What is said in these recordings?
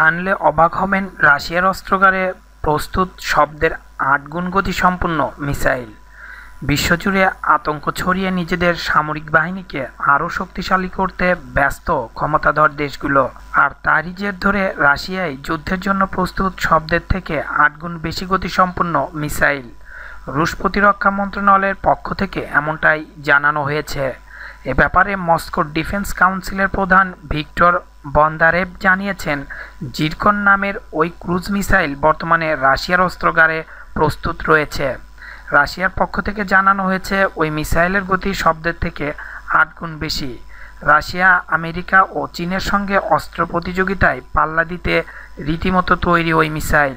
জানলে অবাক হবেন রাশিয়ার অস্ত্রকারে প্রস্তুত শব্দের আটগুণ গতি গতিসম্পন্ন মিসাইল বিশ্বজুড়ে আতঙ্ক ছড়িয়ে নিজেদের সামরিক বাহিনীকে আরও শক্তিশালী করতে ব্যস্ত ক্ষমতাধর দেশগুলো আর তারই জের ধরে রাশিয়ায় যুদ্ধের জন্য প্রস্তুত শব্দের থেকে আটগুণ বেশি গতিসম্পন্ন মিসাইল রুশ প্রতিরক্ষা মন্ত্রণালয়ের পক্ষ থেকে এমনটাই জানানো হয়েছে এ ব্যাপারে মস্কোর ডিফেন্স কাউন্সিলের প্রধান ভিক্টর বন্দারেভ জানিয়েছেন জিরকন নামের ওই ক্রুজ মিসাইল বর্তমানে রাশিয়ার অস্ত্রগারে প্রস্তুত রয়েছে রাশিয়ার পক্ষ থেকে জানানো হয়েছে ওই মিসাইলের গতি শব্দের থেকে আট গুণ বেশি রাশিয়া আমেরিকা ও চীনের সঙ্গে অস্ত্র প্রতিযোগিতায় পাল্লা দিতে রীতিমতো তৈরি ওই মিসাইল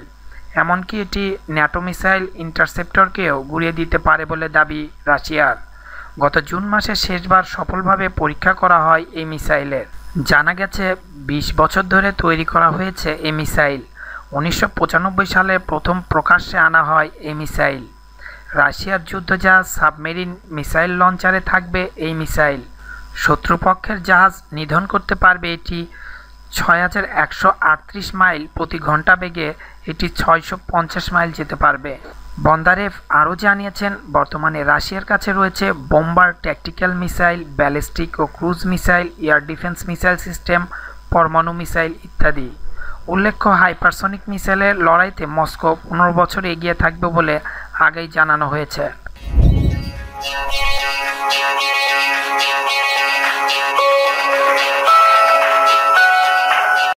এমনকি এটি ন্যাটো মিসাইল ইন্টারসেপ্টরকেও গুড়িয়ে দিতে পারে বলে দাবি রাশিয়ার গত জুন মাসে শেষবার সফলভাবে পরীক্ষা করা হয় এই মিসাইলের জানা গেছে বিশ বছর ধরে তৈরি করা হয়েছে এই মিসাইল উনিশশো সালে প্রথম প্রকাশ্যে আনা হয় এই মিসাইল রাশিয়ার যুদ্ধজাহাজ সাবমেরিন মিসাইল লঞ্চারে থাকবে এই মিসাইল শত্রুপক্ষের জাহাজ নিধন করতে পারবে এটি ছয় হাজার একশো আটত্রিশ মাইল প্রতি ঘন্টা বেগে এটি ছয়শো পঞ্চাশ মাইল যেতে পারবে বন্দারেভ আরও জানিয়েছেন বর্তমানে রাশিয়ার কাছে রয়েছে বোম্বার ট্যাকটিক্যাল মিসাইল ব্যালিস্টিক ও cruise missile air defence missile system পরমাণু মিসাইল ইত্যাদি উল্লেখ্য হাইপারসনিক মিসাইলের লড়াইতে মস্কো পনেরো বছর এগিয়ে থাকবে বলে আগেই জানানো হয়েছে